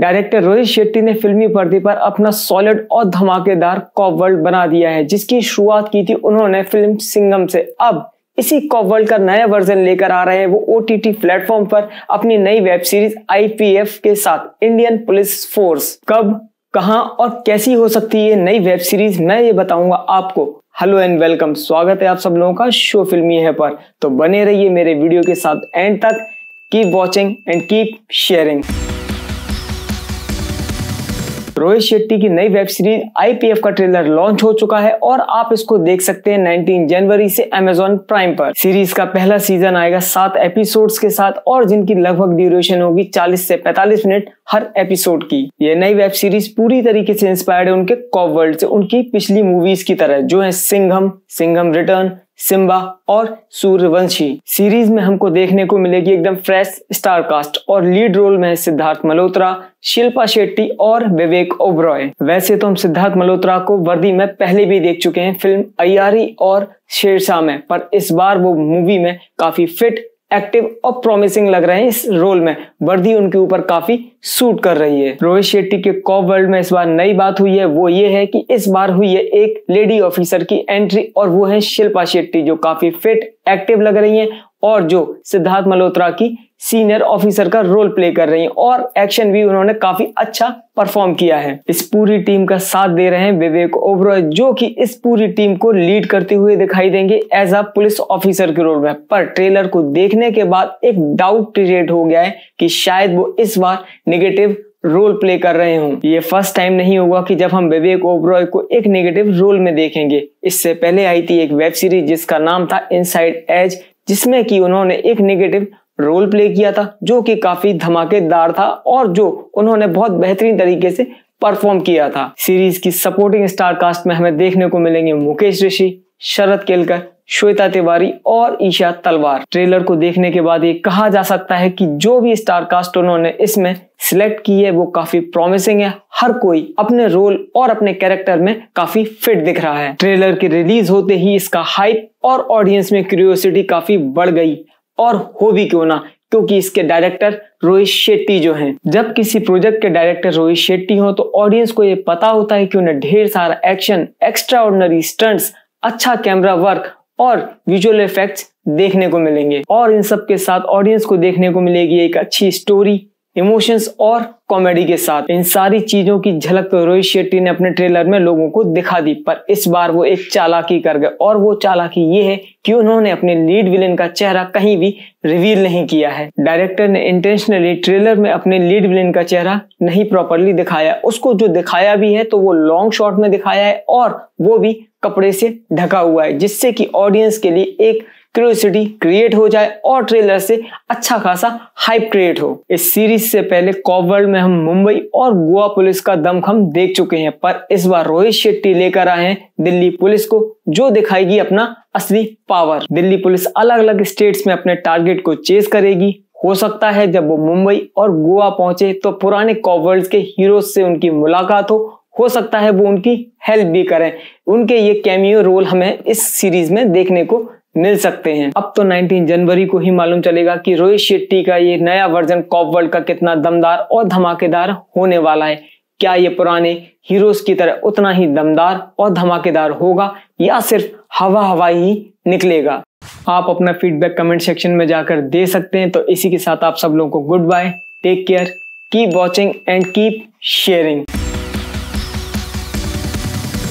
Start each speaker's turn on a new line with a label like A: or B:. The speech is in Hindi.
A: डायरेक्टर रोहित शेट्टी ने फिल्मी पर्दे पर अपना सॉलिड और धमाकेदार कॉप वर्ल्ड बना दिया है जिसकी शुरुआत की थी उन्होंने फिल्म सिंगम से अब इसी कॉप वर्ल्ड का नया वर्जन लेकर आ रहे हैं वो ओ प्लेटफॉर्म पर अपनी नई वेब सीरीज आईपीएफ के साथ इंडियन पुलिस फोर्स कब कहां और कैसी हो सकती है नई वेब सीरीज मैं ये बताऊंगा आपको हेलो एंड वेलकम स्वागत है आप सब लोगों का शो फिल्मी है पर तो बने रहिए मेरे वीडियो के साथ एंड तक keep watching and keep sharing Rohit Shetty की नई वेब सीरीज आईपीएफ का ट्रेलर लॉन्च हो चुका है और आप इसको देख सकते हैं 19 जनवरी से अमेजोन प्राइम पर सीरीज का पहला सीजन आएगा सात एपिसोड्स के साथ और जिनकी लगभग ड्यूरेशन होगी 40 से 45 मिनट हर एपिसोड की ये नई वेब सीरीज पूरी तरीके से इंस्पायर्ड है उनके कॉप वर्ल्ड से उनकी पिछली मूवीज की तरह जो है सिंघम सिंघम रिटर्न सिम्बा और सूर्यवंशी सीरीज में हमको देखने को मिलेगी एकदम फ्रेश स्टार कास्ट और लीड रोल में सिद्धार्थ मल्होत्रा शिल्पा शेट्टी और विवेक ओबरॉय वैसे तो हम सिद्धार्थ मल्होत्रा को वर्दी में पहले भी देख चुके हैं फिल्म अयारी और शेरशाह में पर इस बार वो मूवी में काफी फिट एक्टिव और प्रॉमिसिंग लग रहे हैं इस रोल में वर्दी उनके ऊपर काफी सूट कर रही है रोहित शेट्टी के कॉप वर्ल्ड में इस बार नई बात हुई है वो ये है कि इस बार हुई है एक लेडी ऑफिसर की एंट्री और वो है शिल्पा शेट्टी जो काफी फिट एक्टिव लग रही हैं और जो सिद्धार्थ मल्होत्रा की सीनियर ऑफिसर का रोल प्ले कर रही हैं और एक्शन भी उन्होंने काफी अच्छा परफॉर्म किया है इस पूरी टीम का साथ दे रहे हैं विवेक ओबरॉय जो कि इस पूरी टीम को लीड करते हुए दिखाई देंगे एज अ पुलिस ऑफिसर के रोल में पर ट्रेलर को देखने के बाद एक डाउट क्रिएट हो गया है कि शायद वो इस बार निगेटिव रोल प्ले कर रहे हूँ ये फर्स्ट टाइम नहीं होगा कि जब हम विवेक ओबरॉय को एक नेगेटिव रोल में देखेंगे इससे पहले आई थी एक वेब सीरीज जिसका नाम था इनसाइड एज जिसमें कि उन्होंने एक नेगेटिव रोल प्ले किया था जो कि काफी धमाकेदार था और जो उन्होंने बहुत बेहतरीन तरीके से परफॉर्म किया था सीरीज की सपोर्टिंग स्टार कास्ट में हमें देखने को मिलेंगे मुकेश ऋषि शरद केलकर श्वेता तिवारी और ईशा तलवार ट्रेलर को देखने के बाद ये कहा जा सकता है कि जो भी स्टार कास्ट उन्होंने इसमें सिलेक्ट की है वो काफी प्रॉमिसिंग है हर कोई अपने रोल और अपने कैरेक्टर में काफी फिट दिख रहा है ट्रेलर के रिलीज होते ही इसका हाइप और ऑडियंस में क्यूरियोसिटी काफी बढ़ गई और हो भी क्यों ना क्योंकि इसके डायरेक्टर रोहित शेट्टी जो हैं जब किसी प्रोजेक्ट के डायरेक्टर रोहित शेट्टी हो तो ऑडियंस को ये पता होता है कि उन्हें ढेर सारा एक्शन एक्स्ट्रा ऑर्डनरी स्टंट्स अच्छा कैमरा वर्क और विजुअल इफेक्ट्स देखने को मिलेंगे और इन सब के साथ ऑडियंस को देखने को मिलेगी एक अच्छी स्टोरी इमोशंस और कॉमेडी के साथ इन सारी चीजों की झलक तो रोहित शेट्टी ने अपने ट्रेलर में लोगों को दिखा दी पर इस बार वो एक चालाकी कर गए और वो चालाकी ये है कि उन्होंने अपने लीड विलेन का चेहरा कहीं भी रिवील नहीं किया है डायरेक्टर ने इंटेंशनली ट्रेलर में अपने लीड विलेन का चेहरा नहीं प्रॉपरली दिखाया उसको जो दिखाया भी है तो वो लॉन्ग शॉर्ट में दिखाया है और वो भी कपड़े से ढका हुआ है जिससे की ऑडियंस के लिए एक क्यूरियोसिटी क्रिएट हो जाए और ट्रेलर से अच्छा खासा हाइप क्रिएट हो इस सीरीज से पहले कॉप में हम मुंबई और गोवा पुलिस का दमखम देख चुके हैं पर इस बार रोहित शेट्टी लेकर आए हैं दिल्ली पुलिस को जो दिखाएगी अपना असली पावर दिल्ली पुलिस अलग अलग स्टेट्स में अपने टारगेट को चेस करेगी हो सकता है जब वो मुंबई और गोवा पहुंचे तो पुराने कॉवर्ल्ड के हीरो से उनकी मुलाकात हो हो सकता है वो उनकी हेल्प भी करें उनके ये कैमियो रोल हमें इस सीरीज में देखने को मिल सकते हैं अब तो 19 जनवरी को ही मालूम चलेगा कि रोहित शेट्टी का ये नया वर्जन कॉप वर्ल्ड का कितना दमदार और धमाकेदार होने वाला है क्या ये पुराने हीरोज की तरह उतना ही दमदार और धमाकेदार होगा या सिर्फ हवा हवा ही निकलेगा आप अपना फीडबैक कमेंट सेक्शन में जाकर दे सकते हैं तो इसी के साथ आप सब लोगों को goodbye take care keep watching and keep sharing